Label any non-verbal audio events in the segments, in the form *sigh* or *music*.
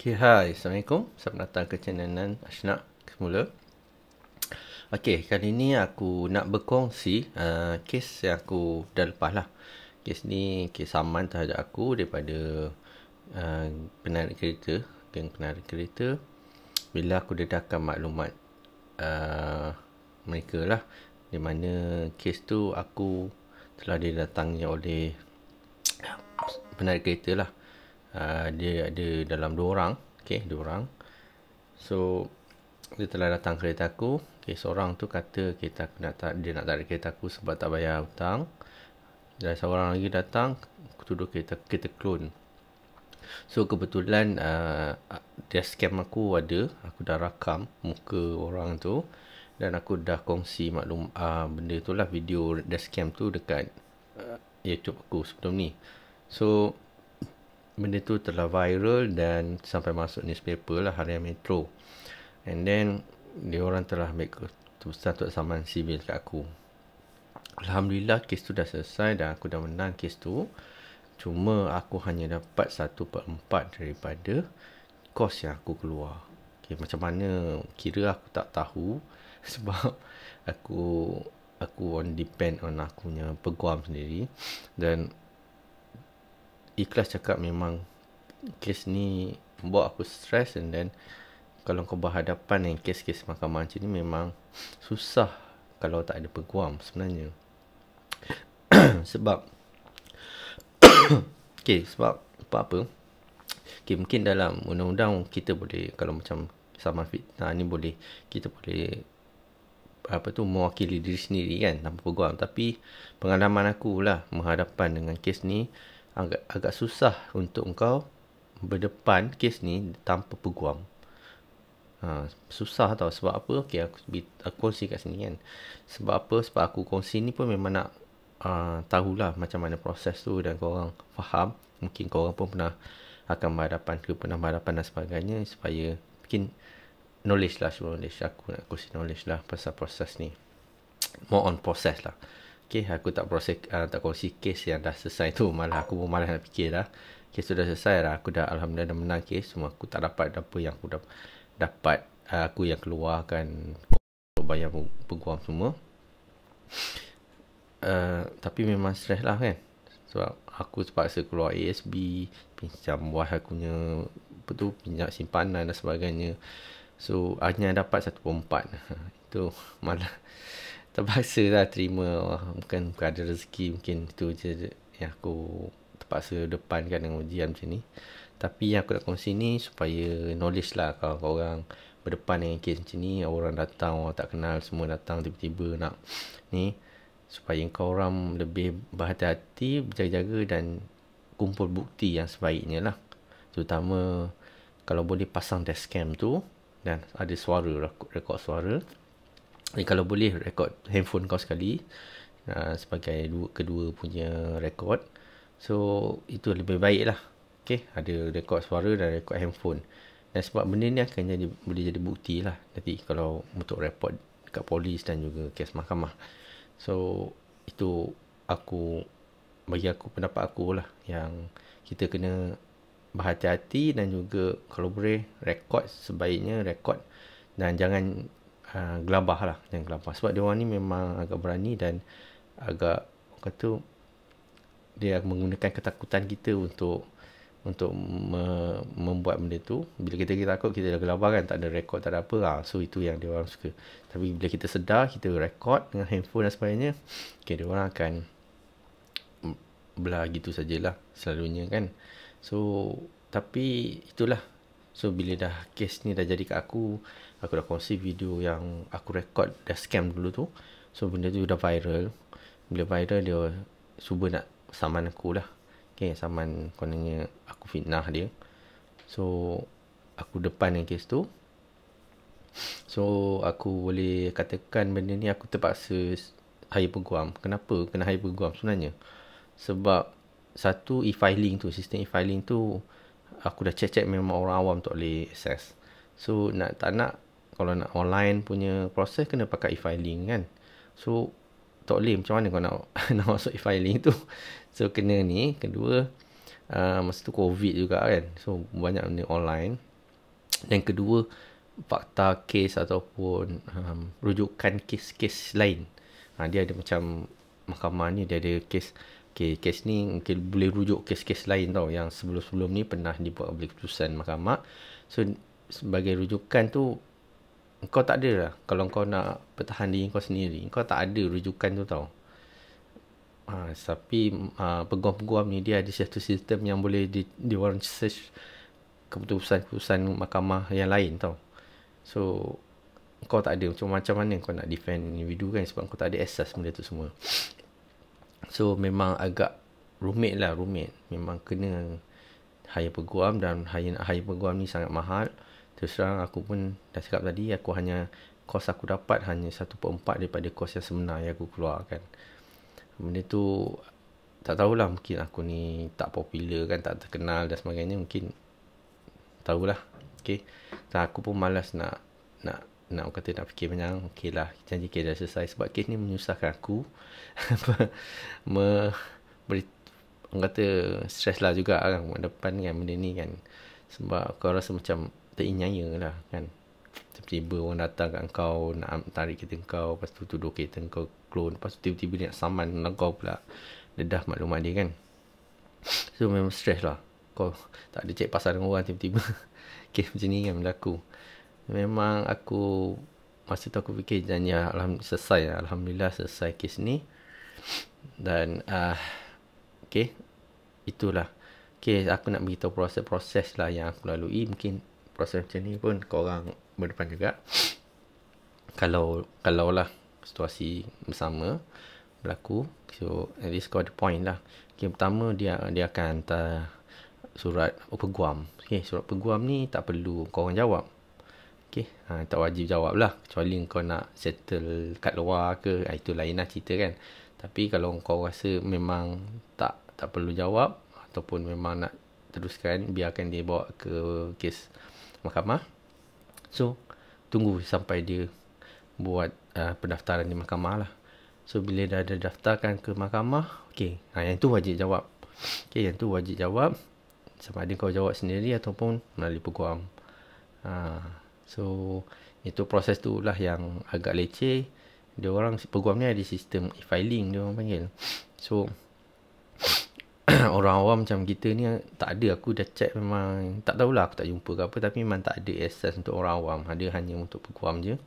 Okay, hai. Assalamualaikum. Selamat datang ke channel Nan Ashna semula. Okay, kali ni aku nak berkongsi uh, kes yang aku dah lepas lah. Kes ni, kes saman terhadap aku daripada uh, penarik kereta. Geng penarik kereta. Bila aku dedahkan maklumat uh, mereka lah. Di mana kes tu aku telah didatangi oleh penarik kereta lah. Ah, dia ada dalam dua orang okey dua orang so dia telah datang kereta aku okey seorang tu kata kereta aku nak tar- dia nak tarik kereta aku sebab tak bayar hutang dan seorang lagi datang tuduh kereta kereta clone so kebetulan uh, dia scam aku ada aku dah rakam muka orang tu dan aku dah kongsi maklum uh, benda itulah video dia scam tu dekat uh, YouTube aku sebelum ni so benda tu telah viral dan sampai masuk newspaper lah Harian Metro. And then dia orang telah make keputusan untuk saman sivil kat aku. Alhamdulillah kes tu dah selesai dan aku dah menang kes tu. Cuma aku hanya dapat 1 per 4 daripada kos yang aku keluar. Okay, macam mana kira aku tak tahu *laughs* sebab aku aku on depend on aku punya peguam sendiri dan ikhlas cakap memang kes ni buat aku stress and then kalau kau berhadapan dengan kes-kes mahkamah macam ni memang susah kalau tak ada peguam sebenarnya. *clears throat* sebab *clears throat* okay, sebab apa apa okay, mungkin dalam undang-undang kita boleh kalau macam sama fitnah ni boleh kita boleh apa tu mewakili diri sendiri kan tanpa peguam tapi pengalaman aku lah menghadapan dengan kes ni agak, agak susah untuk engkau berdepan kes ni tanpa peguam. Ha, susah tau sebab apa? Okey aku, aku kongsi kat sini kan. Sebab apa? Sebab aku kongsi ni pun memang nak uh, tahulah macam mana proses tu dan kau orang faham. Mungkin kau orang pun pernah akan berhadapan ke pernah berhadapan dan sebagainya supaya mungkin knowledge lah semua knowledge aku nak kongsi knowledge lah pasal proses ni more on process lah Okay, aku tak proses uh, tak kongsi kes yang dah selesai tu malah aku pun malas nak fikir dah kes sudah selesai dah aku dah alhamdulillah dah menang kes semua aku tak dapat apa yang aku dah dapat uh, aku yang keluarkan bayar peguam semua uh, tapi memang stress lah kan sebab aku terpaksa keluar ASB pinjam buah aku punya apa tu pinjam simpanan dan sebagainya so hanya dapat 1.4 *laughs* itu malah terpaksa lah terima oh, bukan, bukan ada rezeki mungkin itu je yang aku terpaksa depankan dengan ujian macam ni tapi yang aku nak kongsi ni supaya knowledge lah kalau kau korang berdepan dengan kes macam ni orang datang orang tak kenal semua datang tiba-tiba nak ni supaya kau orang lebih berhati-hati berjaga-jaga dan kumpul bukti yang sebaiknya lah terutama kalau boleh pasang desk tu dan ada suara rekod suara Eh, kalau boleh record handphone kau sekali uh, sebagai dua, kedua punya record. So itu lebih baik lah. Okay, ada record suara dan record handphone. Dan sebab benda ni akan jadi, boleh jadi bukti lah nanti kalau untuk report dekat polis dan juga kes mahkamah. So itu aku bagi aku pendapat aku lah yang kita kena berhati-hati dan juga kalau boleh record sebaiknya record dan jangan Ah, gelabah lah yang gelabah sebab dia orang ni memang agak berani dan agak kata dia menggunakan ketakutan kita untuk untuk me, membuat benda tu bila kita kita takut kita dah gelabah kan tak ada rekod tak ada apa lah. so itu yang dia orang suka tapi bila kita sedar kita rekod dengan handphone dan sebagainya okay, dia orang akan belah gitu sajalah selalunya kan so tapi itulah So bila dah kes ni dah jadi kat aku Aku dah kongsi video yang aku record dah scam dulu tu So benda tu dah viral Bila viral dia cuba nak saman aku lah Okay saman kononnya aku fitnah dia So aku depan yang kes tu So aku boleh katakan benda ni aku terpaksa hire peguam Kenapa kena hire peguam sebenarnya Sebab satu e-filing tu sistem e-filing tu aku dah check-check memang orang awam tak boleh access. So nak tak nak kalau nak online punya proses kena pakai e-filing kan. So tak boleh macam mana kau nak *laughs* nak masuk e-filing tu. So kena ni kedua uh, masa tu covid juga kan. So banyak benda online. Dan kedua fakta kes ataupun um, rujukan kes-kes lain. Ha, dia ada macam mahkamah ni dia ada kes Okey, kes ni mungkin boleh rujuk kes-kes lain tau yang sebelum-sebelum ni pernah dibuat oleh keputusan mahkamah. So, sebagai rujukan tu, kau tak ada lah. Kalau kau nak pertahan diri kau sendiri, kau tak ada rujukan tu tau. Ha, tapi ha, peguam-peguam ni dia ada satu sistem yang boleh di, di orang search keputusan-keputusan mahkamah yang lain tau. So, kau tak ada macam-macam mana kau nak defend individu kan sebab kau tak ada access benda tu semua. So memang agak rumit lah rumit. Memang kena hire peguam dan hire, hire peguam ni sangat mahal. Terus terang aku pun dah cakap tadi aku hanya kos aku dapat hanya 1.4 daripada kos yang sebenar yang aku keluarkan. Benda tu tak tahulah mungkin aku ni tak popular kan tak terkenal dan sebagainya mungkin tahulah. Okay. Tak, aku pun malas nak nak nak kata nak fikir banyak okey lah janji kes dah selesai sebab kes ni menyusahkan aku *laughs* me beri orang kata stres lah juga kan depan kan benda ni kan sebab kau rasa macam terinyaya lah kan tiba-tiba orang datang kat kau nak tarik kereta kau lepas tu tuduh kereta kau clone lepas tu tiba-tiba dia nak saman dengan kau pula dedah maklumat dia kan *coughs* so memang stres lah kau tak ada check pasal dengan orang tiba-tiba *laughs* kes macam ni kan berlaku memang aku masa tu aku fikir janji ya, alhamdulillah selesai lah. alhamdulillah selesai kes ni dan ah uh, okey itulah Okay aku nak beritahu proses-proses lah yang aku lalui mungkin proses macam ni pun korang berdepan juga kalau kalau lah situasi bersama berlaku so at least kau ada point lah okey pertama dia dia akan hantar surat peguam Okay surat peguam ni tak perlu korang jawab Okay. Ha, tak wajib jawab lah. Kecuali kau nak settle kat luar ke. Ha, itu lain lah cerita kan. Tapi kalau kau rasa memang tak tak perlu jawab. Ataupun memang nak teruskan. Biarkan dia bawa ke kes mahkamah. So, tunggu sampai dia buat uh, pendaftaran di mahkamah lah. So, bila dah ada daftarkan ke mahkamah. Okay. Ha, yang tu wajib jawab. Okay, yang tu wajib jawab. Sama ada kau jawab sendiri ataupun melalui peguam. Haa. So itu proses tu lah yang agak leceh. Dia orang peguam ni ada sistem e-filing dia orang panggil. So *coughs* orang awam macam kita ni tak ada aku dah check memang tak tahulah aku tak jumpa ke apa tapi memang tak ada access untuk orang awam ada hanya untuk peguam je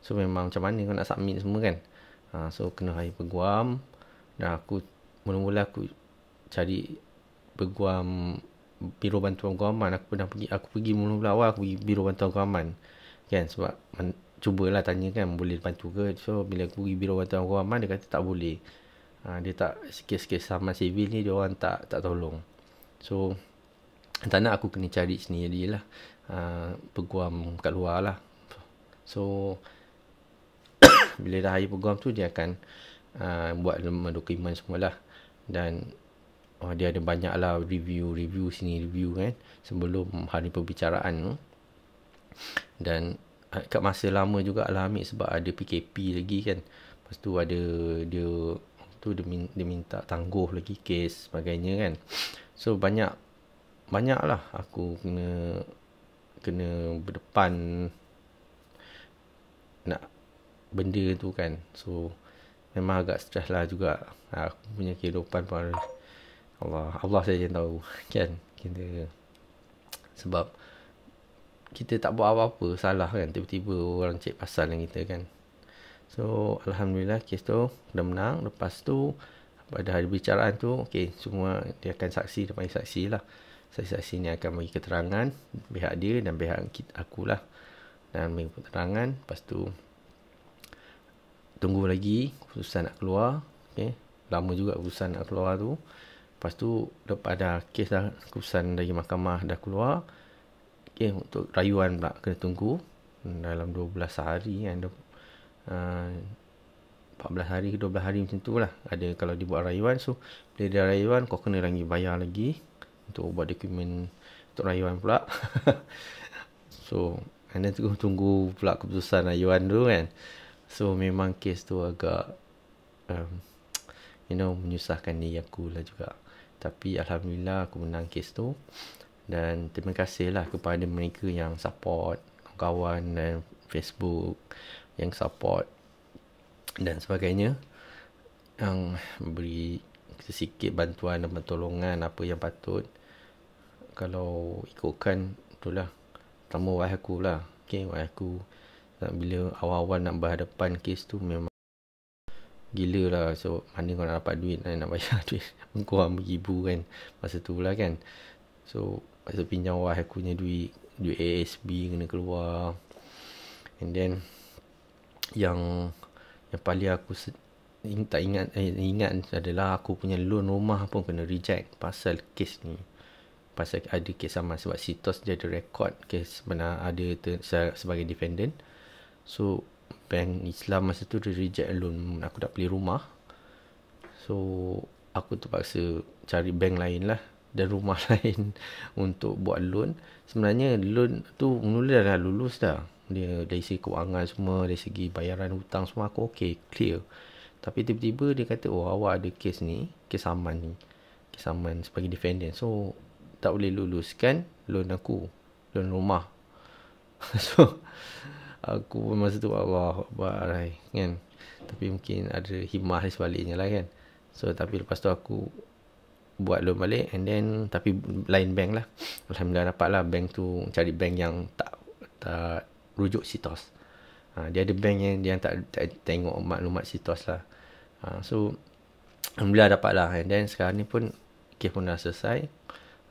so memang macam mana kau nak submit semua kan ha, so kena hari peguam dan aku mula-mula aku cari peguam biro bantuan guaman aku pernah pergi aku pergi mula-mula awal aku pergi biro bantuan guaman kan sebab man, cubalah tanya kan boleh bantu ke so bila aku pergi biro bantuan guaman dia kata tak boleh ha, dia tak sikit-sikit sama civil ni dia orang tak tak tolong so tak nak aku kena cari sendiri lah uh, peguam kat luar lah so *coughs* bila dah hari peguam tu dia akan uh, buat dokumen semualah dan uh, dia ada banyak lah review review sini review kan sebelum hari perbicaraan tu dan eh, kat masa lama juga lah ambil sebab ada PKP lagi kan lepas tu ada dia tu dia, min, dia minta tangguh lagi kes sebagainya kan so banyak banyak lah aku kena kena berdepan nak benda tu kan so memang agak stress lah juga aku punya kehidupan pun Allah Allah saja yang tahu kan kita sebab kita tak buat apa-apa salah kan tiba-tiba orang cek pasal dengan kita kan so alhamdulillah kes tu dah menang lepas tu pada hari bicaraan tu okey semua dia akan saksi depan saksi lah saksi-saksi ni akan bagi keterangan pihak dia dan pihak kita, akulah dan bagi keterangan lepas tu tunggu lagi keputusan nak keluar okey lama juga keputusan nak keluar tu Lepas tu lepas ada kes dah keputusan dari mahkamah dah keluar. Okey untuk rayuan pula kena tunggu hmm, dalam 12 hari kan. Uh, ah, 14 hari ke 12 hari macam tu lah ada kalau dibuat rayuan so bila dia rayuan kau kena lagi bayar lagi untuk buat dokumen untuk rayuan pula *laughs* so and then tunggu, tunggu pula keputusan rayuan tu kan so memang kes tu agak um, you know menyusahkan diri aku lah juga tapi alhamdulillah aku menang kes tu dan terima kasihlah kepada mereka yang support kawan dan Facebook yang support dan sebagainya yang beri sesikit bantuan dan pertolongan apa yang patut kalau ikutkan itulah pertama wahai aku lah okay, wahai aku bila awal-awal nak berhadapan kes tu memang gila lah so mana kau nak dapat duit kan nak bayar *laughs* duit kau ambil ibu kan masa tu lah kan so masa pinjam wife aku punya duit duit ASB kena keluar and then yang yang paling aku se- tak ingat eh, ingat adalah aku punya loan rumah pun kena reject pasal kes ni pasal ada kes sama sebab situs dia ada record kes sebenar ada ter- sebagai defendant so bank Islam masa tu dia reject loan aku tak beli rumah so aku terpaksa cari bank lain lah dan rumah *laughs* lain untuk buat loan sebenarnya loan tu mula dah, dah lulus dah dia dari segi kewangan semua dari segi bayaran hutang semua aku okey clear tapi tiba-tiba dia kata oh awak ada kes ni kes saman ni kes saman sebagai defendant so tak boleh luluskan loan aku loan rumah *laughs* so aku pun masa tu Allah barai kan tapi mungkin ada himah di sebaliknya lah kan so tapi lepas tu aku buat loan balik and then tapi lain bank lah Alhamdulillah dapat lah bank tu cari bank yang tak tak rujuk sitos ha, dia ada bank yang dia tak, tak tengok maklumat sitos lah ha, so Alhamdulillah dapat lah and then sekarang ni pun kes pun dah selesai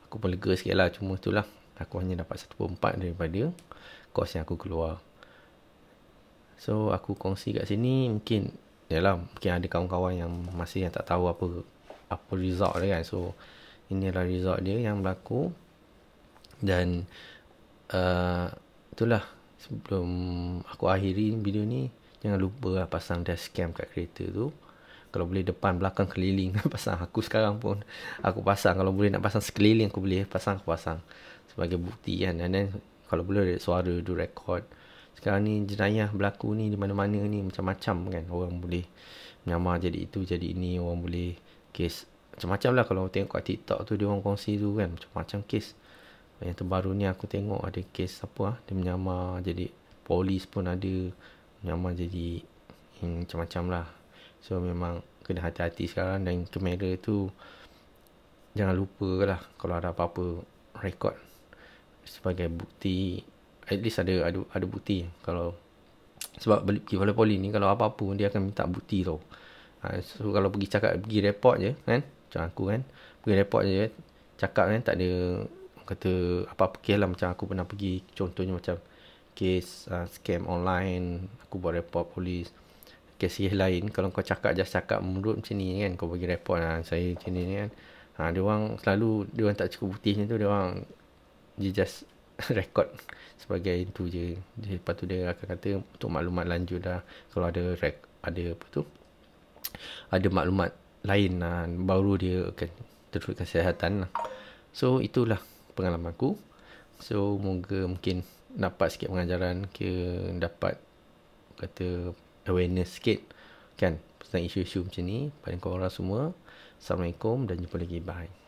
aku pun lega sikit lah cuma tu lah aku hanya dapat 1.4 daripada kos yang aku keluar So aku kongsi kat sini mungkin yalah mungkin ada kawan-kawan yang masih yang tak tahu apa apa result dia kan. So inilah result dia yang berlaku dan uh, itulah sebelum aku akhiri video ni jangan lupa lah pasang dash cam kat kereta tu. Kalau boleh depan belakang keliling *laughs* pasang aku sekarang pun aku pasang kalau boleh nak pasang sekeliling aku boleh pasang aku pasang sebagai bukti kan. And kalau boleh suara tu record sekarang ni jenayah berlaku ni di mana-mana ni macam-macam kan orang boleh menyamar jadi itu jadi ini orang boleh kes macam-macam lah kalau tengok kat TikTok tu dia orang kongsi tu kan macam-macam kes yang terbaru ni aku tengok ada kes apa lah. dia menyamar jadi polis pun ada menyamar jadi hmm, macam-macam lah so memang kena hati-hati sekarang dan kamera tu jangan lupa lah kalau ada apa-apa rekod sebagai bukti at least ada ada ada bukti kalau sebab beli pergi Kuala Poli ni kalau apa-apa pun dia akan minta bukti tau. Ha, so kalau pergi cakap pergi report je kan macam aku kan pergi report je cakap kan tak ada kata apa-apa kes lah macam aku pernah pergi contohnya macam kes uh, scam online aku buat report polis kes kes lain kalau kau cakap just cakap menurut macam ni kan kau bagi report lah saya macam ni kan ha, dia orang selalu dia orang tak cukup bukti macam tu dia orang dia just *laughs* Rekod sebagai itu je. Jadi, lepas tu dia akan kata untuk maklumat lanjut dah. Kalau ada rek, ada apa tu. Ada maklumat lain lah. Baru dia akan teruskan kesihatan lah. So itulah pengalaman aku. So moga mungkin dapat sikit pengajaran ke dapat kata awareness sikit kan tentang isu-isu macam ni pada korang semua. Assalamualaikum dan jumpa lagi. Bye.